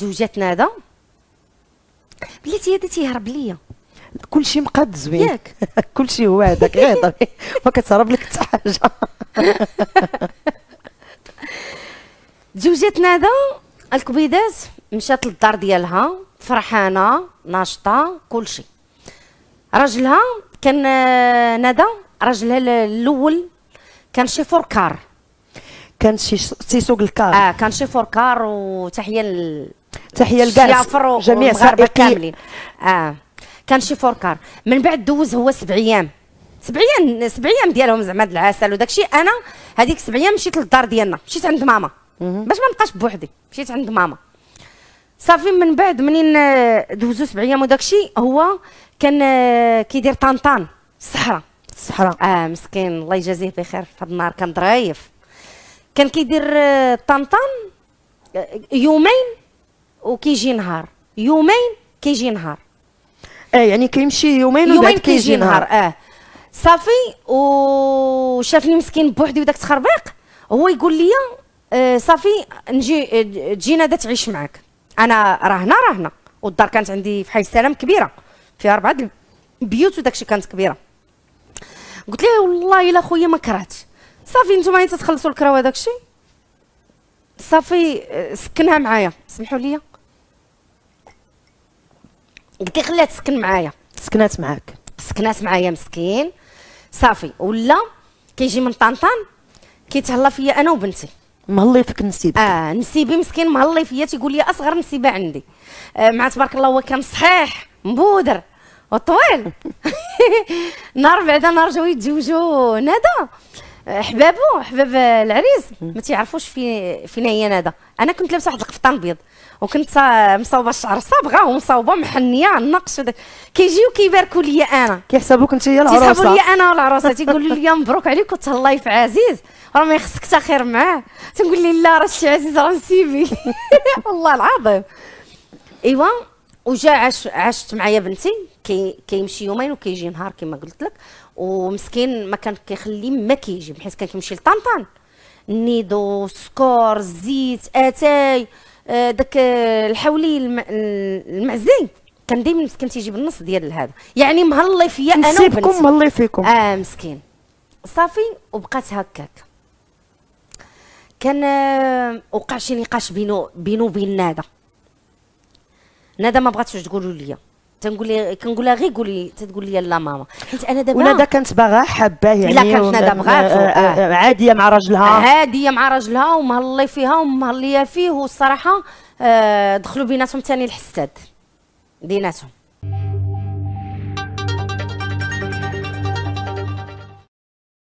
زوجاتنا هذا بلاتي هذا تيهرب ليا كلشي مقاد زوين ياك كلشي هو هذاك غير هضري ما كتهرب لك حتى حاجه زوجاتنا هذا الكبيدات مشات للدار ديالها فرحانه ناشطه كلشي راجلها كان ندى آه، راجلها الاول كان شي كار كان شي تيسوق الكار اه كان شي كار وتحيه تحيه لكاع جميع سابقين كاملين اه كان شي فوركار من بعد دوز هو سبع ايام سبع ايام سبع ايام ديالهم زعما العسل وداك الشيء انا هذيك سبع ايام مشيت للدار ديالنا مشيت عند ماما باش ما نبقاش بوحدي مشيت عند ماما صافي من بعد منين دوزو سبع ايام وداك الشيء هو كان آه، كيدير طنطان الصحراء الصحراء اه مسكين الله يجازيه بخير في هذا النهار كان ضرايف كان كيدير آه، طنطان آه، يومين وكيجي نهار يومين كيجي نهار اه يعني كيمشي يومين وبعد كيجي نهار اه صافي وشافني مسكين بوحدي وداك تخربيق هو يقول لي آه صافي نجي تجينا آه، دا تعيش معاك انا راه هنا راه هنا والدار كانت عندي في حي السلام كبيره فيها اربعه بيوت وداكشي كانت كبيره قلت له والله الا خويا ما كرهتش صافي نتوما تخلصوا الكراوه داكشي صافي سكنها معايا سمحوا لي قلت خليها تسكن معايا سكنات معاك سكنات معايا مسكين صافي ولا كيجي من طنطان كيتهلا فيا انا وبنتي مهلي فيك نسيب اه نسيبي مسكين مهلي فيا تيقول لي اصغر نسيبه عندي آه مع تبارك الله هو كان صحيح مبودر وطويل نهار بعدا نهار جاو يتزوجوا ندى حبابو حباب العريس ما تيعرفوش في فين هي نادا انا كنت لابسه واحد القفطان ابيض وكنت مصاوبه الشعر صابغه ومصاوبه محنيه النقش كيجيو كيباركوا لي انا كيحسبوك انت هي العروسه كيحسبوا لي انا والعروسه تيقولوا لي مبروك عليك وتهلاي في عزيز راه ما يخصك خير معاه تنقول لي لا راه شي عزيز راه نسيبي والله العظيم ايوا وجا عاش عاشت معايا بنتي كي كيمشي يومين وكيجي نهار كما قلت لك ومسكين ما كان كيخليه ما كيجي بحيت كان كيمشي لطنطان النيدو سكور الزيت اتاي آه، داك الحولي المعزي كان دائما مسكين تيجي بالنص ديال هذا يعني مهلي فيا انا نسيبكم مهلي فيكم اه مسكين صافي وبقات هكاك كان آه، وقع شي نقاش بينو بينو وبين هذا ندى ما بغاتش تقولوا لي تنقول لي كنقول لها غير قولي تتقول لي لا ماما حيت انا دابا وندى كانت باغا حباه يعني الا كانت ندى بغات آه، آه، آه، عاديه مع راجلها عاديه مع راجلها ومهلي فيها ومهليه فيه والصراحه دخلوا بيناتهم ثاني الحساد بيناتهم